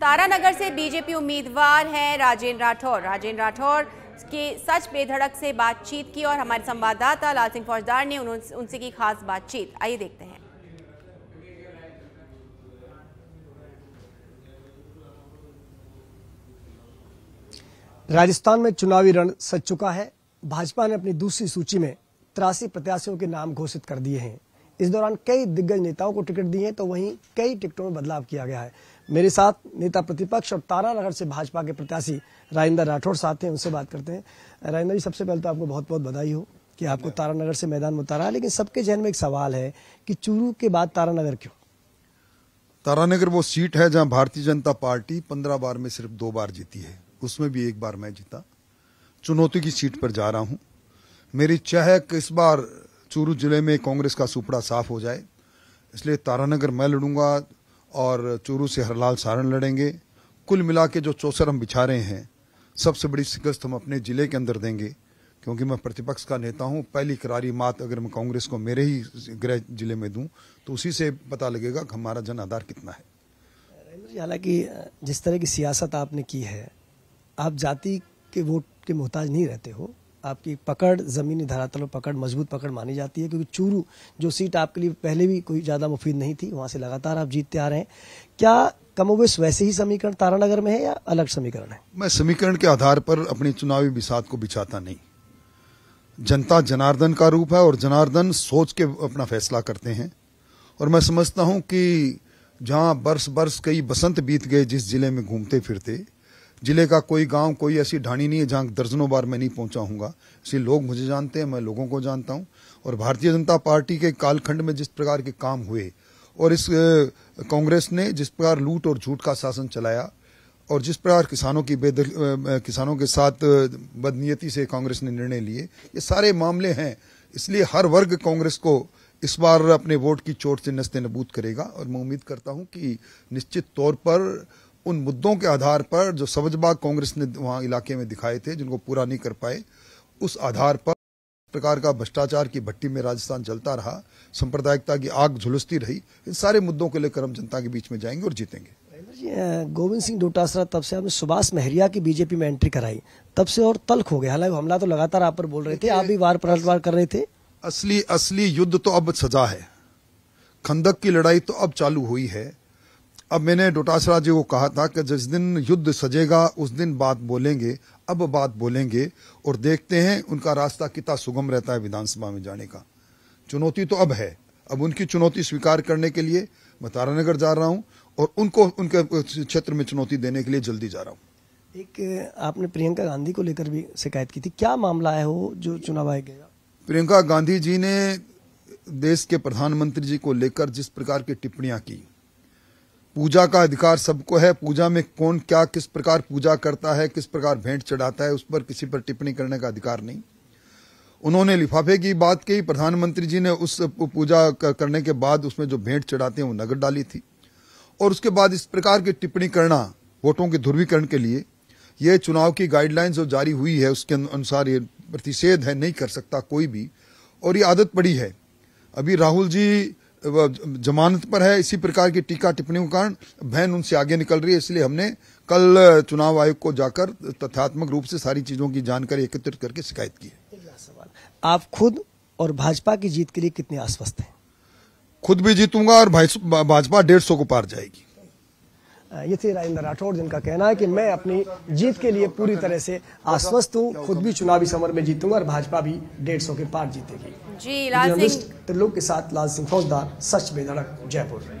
तारानगर से बीजेपी उम्मीदवार हैं राजेंद्र राठौर राजेंद्र राठौर के सच बेधड़क से बातचीत की और हमारे संवाददाता लाल सिंह फौजदार ने उनसे की खास बातचीत आइए देखते हैं राजस्थान में चुनावी रण सच चुका है भाजपा ने अपनी दूसरी सूची में तिरासी प्रत्याशियों के नाम घोषित कर दिए हैं इस दौरान कई दिग्गज नेताओं को टिकट दिए हैं तो वहीं कई टिकटों में बदलाव किया गया है मेरे साथ नेता प्रतिपक्ष और तारानगर से भाजपा के प्रत्याशी राजेंद्र राठौड़ साथ हैं उनसे बात करते हैं राजेंद्र जी सबसे पहले तो आपको बहुत बहुत बधाई हो कि आपको तारानगर से मैदान में उतारा लेकिन सबके जहन में एक सवाल है कि चूरू के बाद तारानगर क्यों तारानगर वो सीट है जहां भारतीय जनता पार्टी पंद्रह बार में सिर्फ दो बार जीती है उसमें भी एक बार मैं जीता चुनौती की सीट पर जा रहा हूं मेरी चहक इस बार चूरू जिले में कांग्रेस का सुपड़ा साफ हो जाए इसलिए तारानगर मैं लड़ूंगा और चूरू से हरलाल सारण लड़ेंगे कुल मिला के जो चौसर हम बिछा रहे हैं सबसे बड़ी शिकस्त हम अपने ज़िले के अंदर देंगे क्योंकि मैं प्रतिपक्ष का नेता हूं पहली करारी मात अगर मैं कांग्रेस को मेरे ही गृह जिले में दूं तो उसी से पता लगेगा कि हमारा जन आधार कितना है हालांकि जिस तरह की सियासत आपने की है आप जाति के वोट के मोहताज नहीं रहते हो आपकी पकड़ ज़मीनी धरातल पर पकड़ मजबूत पकड़ मानी जाती है क्योंकि चूरू जो सीट आपके लिए पहले भी कोई ज़्यादा मुफीद नहीं थी वहां से लगातार आप जीतते आ रहे हैं क्या कमोवेश वैसे ही समीकरण तारानगर में है या अलग समीकरण है मैं समीकरण के आधार पर अपनी चुनावी बिसात को बिछाता नहीं जनता जनार्दन का रूप है और जनार्दन सोच के अपना फैसला करते हैं और मैं समझता हूं कि जहां बरस बरस कई बसंत बीत गए जिस जिले में घूमते फिरते जिले का कोई गांव कोई ऐसी ढाणी नहीं है जहां दर्जनों बार मैं नहीं पहुंचा हूंगा इसलिए लोग मुझे जानते हैं मैं लोगों को जानता हूं और भारतीय जनता पार्टी के कालखंड में जिस प्रकार के काम हुए और इस कांग्रेस ने जिस प्रकार लूट और झूठ का शासन चलाया और जिस प्रकार किसानों की बेद किसानों के साथ बदनीयति से कांग्रेस ने निर्णय लिए ये सारे मामले हैं इसलिए हर वर्ग कांग्रेस को इस बार अपने वोट की चोट से नस्ते नबूद करेगा और मैं उम्मीद करता हूं कि निश्चित तौर पर उन मुद्दों के आधार पर जो सबजबाग कांग्रेस ने वहां इलाके में दिखाए थे जिनको पूरा नहीं कर पाए उस आधार पर प्रकार का भ्रष्टाचार की भट्टी में राजस्थान चलता रहा सांप्रदायिकता की आग झुलसती रही इन सारे मुद्दों को लेकर हम जनता के बीच में जाएंगे और जीतेंगे गोविंद सिंह डोटासरा तब से आपने सुभाष महरिया की बीजेपी में एंट्री कराई तब से और तल्ख हो गया हालांकि हमला तो लगातार आप पर बोल रहे थे आप भी वार पलटवार कर रहे थे असली असली युद्ध तो अब सजा है खंदक की लड़ाई तो अब चालू हुई है अब मैंने डोटासरा जी को कहा था कि जिस दिन युद्ध सजेगा उस दिन बात बोलेंगे अब बात बोलेंगे और देखते हैं उनका रास्ता कितना सुगम रहता है विधानसभा में जाने का चुनौती तो अब है अब उनकी चुनौती स्वीकार करने के लिए मैं तारानगर जा रहा हूं और उनको उनके क्षेत्र में चुनौती देने के लिए जल्दी जा रहा हूं एक आपने प्रियंका गांधी को लेकर भी शिकायत की थी क्या मामला है वो जो चुनाव आए गया प्रियंका गांधी जी ने देश के प्रधानमंत्री जी को लेकर जिस प्रकार की टिप्पणियां की पूजा का अधिकार सबको है पूजा में कौन क्या किस प्रकार पूजा करता है किस प्रकार भेंट चढ़ाता है उस पर किसी पर टिप्पणी करने का अधिकार नहीं उन्होंने लिफाफे की बात कही प्रधानमंत्री जी ने उस पूजा करने के बाद उसमें जो भेंट चढ़ाते हैं वो नगद डाली थी और उसके बाद इस प्रकार की टिप्पणी करना वोटों के ध्रुवीकरण के लिए यह चुनाव की गाइडलाइन जो जारी हुई है उसके अनुसार ये प्रतिषेध है नहीं कर सकता कोई भी और ये आदत पड़ी है अभी राहुल जी जमानत पर है इसी प्रकार की टीका टिप्पणियों के कारण बहन उनसे आगे निकल रही है इसलिए हमने कल चुनाव आयोग को जाकर तथ्यात्मक रूप से सारी चीजों की जानकारी एकत्रित करके शिकायत की है आप खुद और भाजपा की जीत के लिए कितने आश्वस्त हैं खुद भी जीतूंगा और भाजपा डेढ़ सौ को पार जाएगी यथी राजेंद्र राठौड़ जिनका कहना है कि मैं अपनी जीत के लिए पूरी तरह से आश्वस्त हूँ खुद भी चुनावी समर में जीतूंगा और भाजपा भी डेढ़ सौ के पार जीतेगी जी लाल सिंह त्रिलोक के साथ लाल सिंह फौजदार सच बेधड़क जयपुर